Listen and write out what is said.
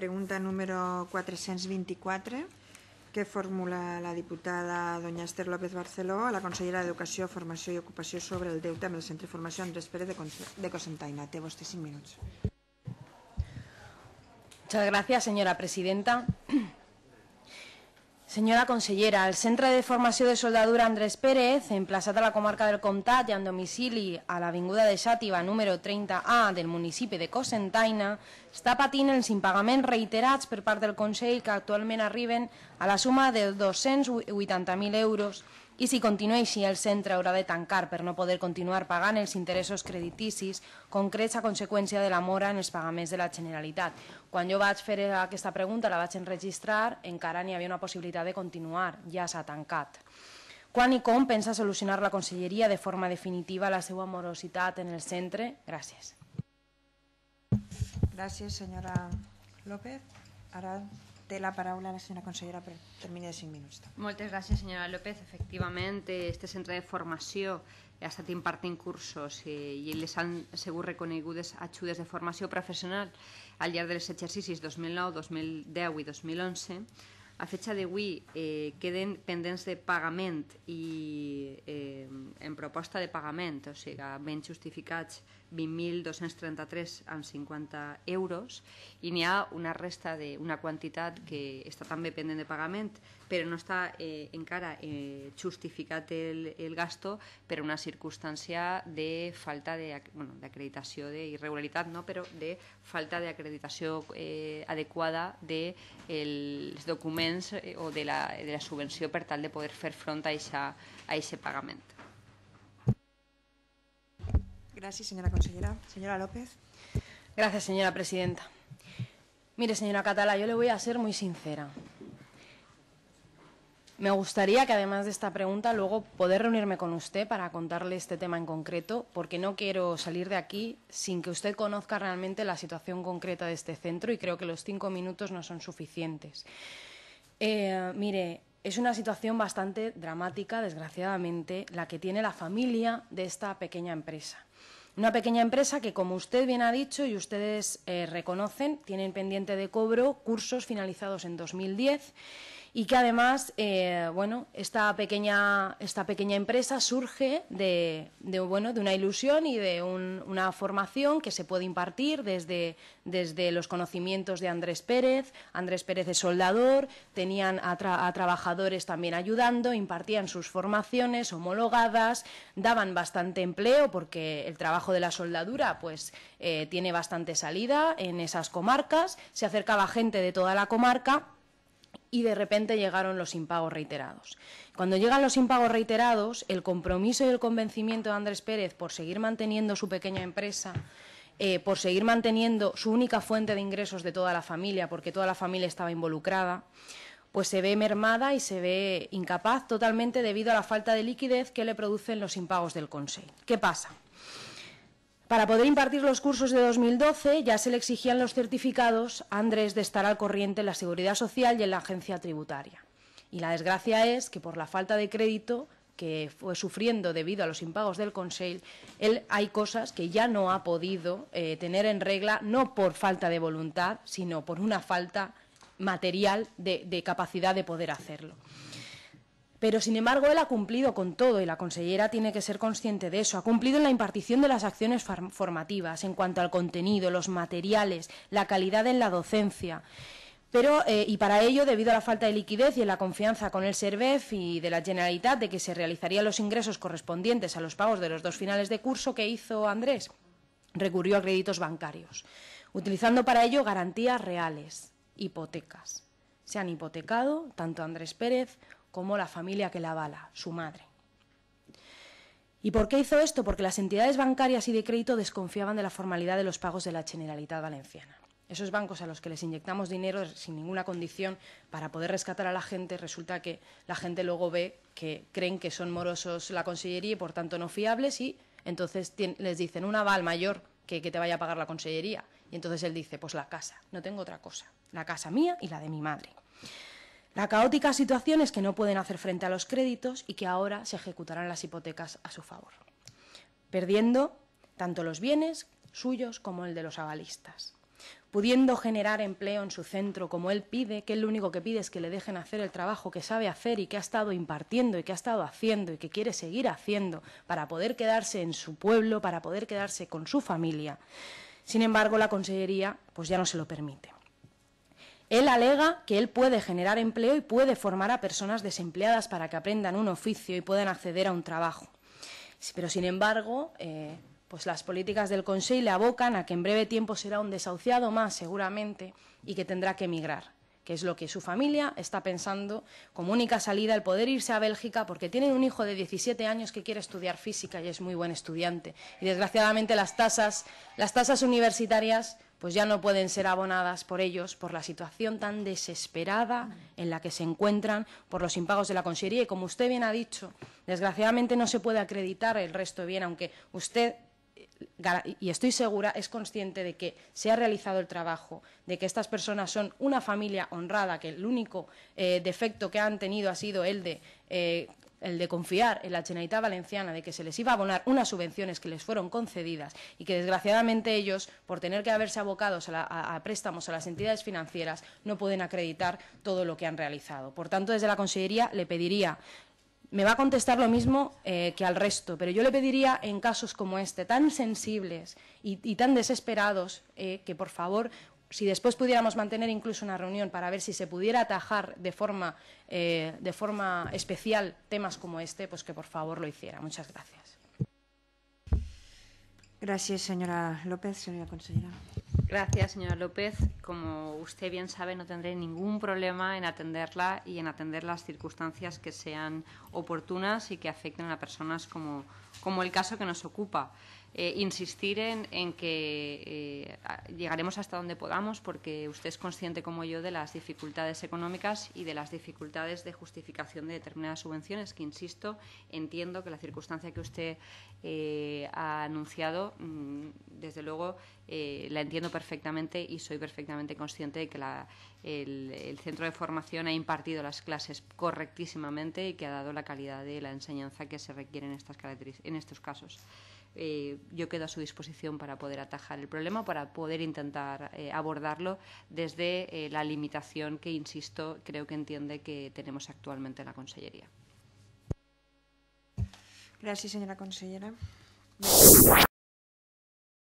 Pregunta número 424 que formula la diputada doña Esther López Barceló a la consellera d'Educació, Formació i Ocupació sobre el deute amb el Centre de Formació Andrés Pérez de, Cosentaina. Té vostè 5 minuts. Muchas gracias, señora presidenta. Senyora consellera, el Centre de Formació de Soldadura Andrés Pérez, emplaçat a la comarca del Comtat i en domicili a l'Avinguda de Xàtiva número 30A del municipi de Cosentaina, està patint els impagaments reiterats per part del Consell que actualment arriben a la suma de 280.000 euros i si continua així el centre haurà de tancar per no poder continuar pagant els interessos crediticis concrets a conseqüència de la mora en els pagaments de la Generalitat. Quan jo vaig fer aquesta pregunta, la vaig enregistrar, encara n'hi havia una possibilitat de continuar, ja s'ha tancat. Quan i com pensa solucionar la conselleria de forma definitiva la seva morositat en el centre? Gràcies. Gràcies, senyora López. Ara té la paraula la senyora consellera per termini de 5 minuts. Moltes gràcies, senyora López. Efectivament, este centre de formació ha estat impartint cursos i les han segut reconegudes ajudes de formació professional al llarg dels exercicis 2009, 2010 i 2011 a fecha de hoy eh, queden pendents de pagament i eh, en proposta de pagament, o sigui, ben justificats 50 euros i n'hi ha una resta d'una quantitat que està també pendent de pagament però no està eh, encara eh, justificat el, el gasto per una circumstància de falta d'acreditació bueno, d'irregularitat, no? però de falta d'acreditació eh, adequada dels de, el, documents Eh, o de la, subvención tal de poder hacer frente a ese pagamento. Gracias, señora consellera. Señora López. Gracias, señora presidenta. Mire, señora Catala, yo le voy a ser muy sincera. Me gustaría que, además de esta pregunta, luego poder reunirme con usted para contarle este tema en concreto, porque no quiero salir de aquí sin que usted conozca realmente la situación concreta de este centro y creo que los cinco minutos no son suficientes. Eh, mire, es una situación bastante dramática, desgraciadamente, la que tiene la familia de esta pequeña empresa. Una pequeña empresa que, como usted bien ha dicho y ustedes eh, reconocen, tienen pendiente de cobro cursos finalizados en 2010 y que además, eh, bueno, esta pequeña, empresa surge de, bueno, de una ilusión y de una formación que se puede impartir desde, los conocimientos de Andrés Pérez. Andrés Pérez es soldador, tenían a, trabajadores también ayudando, impartían sus formaciones homologadas, daban bastante empleo porque el trabajo de la soldadura pues eh, tiene bastante salida en esas comarcas, se acercaba gente de toda la comarca y de repente llegaron los impagos reiterados. Cuando llegan los impagos reiterados, el compromiso y el convencimiento de Andrés Pérez por seguir manteniendo su pequeña empresa, eh, por seguir manteniendo su única fuente de ingresos de toda la familia, porque toda la familia estaba involucrada, pues se ve mermada y se ve incapaz totalmente debido a la falta de liquidez que le producen los impagos del Consejo. ¿Qué pasa? Para poder impartir los cursos de 2012 ya se le exigían los certificados a Andrés de estar al corriente en la Seguridad Social y en la Agencia Tributaria. Y la desgracia es que por la falta de crédito que fue sufriendo debido a los impagos del Consejo, él hay cosas que ya no ha podido eh, tener en regla, no por falta de voluntad, sino por una falta material de capacidad de poder hacerlo. Pero, sin embargo, él ha cumplido con todo y la consellera tiene que ser consciente de eso. Ha cumplido en la impartición de las acciones formativas, en cuanto al contenido, los materiales, la calidad en la docencia. Pero, eh, y para ello, debido a la falta de liquidez y en la confianza con el SERVEF y de la Generalitat de que se realizarían los ingresos correspondientes a los pagos de los dos finales de curso que hizo Andrés, recurrió a créditos bancarios, utilizando para ello garantías reales, hipotecas. Se han hipotecado tanto Andrés Pérez como la familia que la avala, su madre. ¿Y por qué hizo esto? Porque las entidades bancarias y de crédito desconfiaban de la formalidad de los pagos de la Generalitat Valenciana. Esos bancos a los que les inyectamos dinero sin ninguna condición para poder rescatar a la gente, resulta que la gente luego ve que creen que son morosos la consellería y por tanto no fiables y entonces les dicen un aval mayor que, que te vaya a pagar la consellería. Y entonces él dice, pues la casa, no tengo otra cosa, la casa mía y la de mi madre. La caótica situación es que no pueden hacer frente a los créditos y que ahora se ejecutarán las hipotecas a su favor, perdiendo tanto los bienes suyos como el de los avalistas pudiendo generar empleo en su centro como él pide, que él lo único que pide es que le dejen hacer el trabajo que sabe hacer y que ha estado impartiendo y que ha estado haciendo y que quiere seguir haciendo para poder quedarse en su pueblo, para poder quedarse con su familia. Sin embargo, la Consellería pues ya no se lo permite. Él alega que él puede generar empleo y puede formar a personas desempleadas para que aprendan un oficio y puedan acceder a un trabajo. Pero, sin embargo, eh, pues las políticas del Consejo le abocan a que en breve tiempo será un desahuciado más, seguramente, y que tendrá que emigrar que es lo que su familia está pensando como única salida, el poder irse a Bélgica, porque tienen un hijo de 17 años que quiere estudiar física y es muy buen estudiante. Y desgraciadamente las tasas, las tasas universitarias pues ya no pueden ser abonadas por ellos por la situación tan desesperada en la que se encuentran por los impagos de la consellería. Y como usted bien ha dicho, desgraciadamente no se puede acreditar el resto bien, aunque usted y estoy segura, es consciente de que se ha realizado el trabajo, de que estas personas son una familia honrada, que el único eh, defecto que han tenido ha sido eh, el de, confiar en la Generalitat Valenciana, de que se les iba a abonar unas subvenciones que les fueron concedidas y que, desgraciadamente, ellos, por tener que haberse abocados a, préstamos a las entidades financieras, no pueden acreditar todo lo que han realizado. Por tanto, desde la Consellería le pediría me va a contestar lo mismo eh, que al resto, pero yo le pediría en casos como este, tan sensibles y, tan desesperados, eh, que por favor, si después pudiéramos mantener incluso una reunión para ver si se pudiera atajar de forma, eh, de forma especial temas como este, pues que por favor lo hiciera. Muchas gracias. Gracias, señora López. Señora consejera. Gracias, señora López. Como usted bien sabe, no tendré ningún problema en atenderla y en atender las circunstancias que sean oportunas y que afecten a personas como, como el caso que nos ocupa. Eh, insistir en, que eh, llegaremos hasta donde podamos, porque usted es consciente, como yo, de las dificultades económicas y de las dificultades de justificación de determinadas subvenciones, que, insisto, entiendo que la circunstancia que usted eh, ha anunciado, mm, desde luego, la entiendo perfectamente y soy perfectamente consciente de que el, centro de formación ha impartido las clases correctísimamente y que ha dado la calidad de la enseñanza que se requiere en estos casos. Eh, yo quedo a su disposición para poder atajar el problema, para poder intentar eh, abordarlo desde eh, la limitación que, insisto, creo que entiende que tenemos actualmente en la Consellería. Gracias, señora consellera.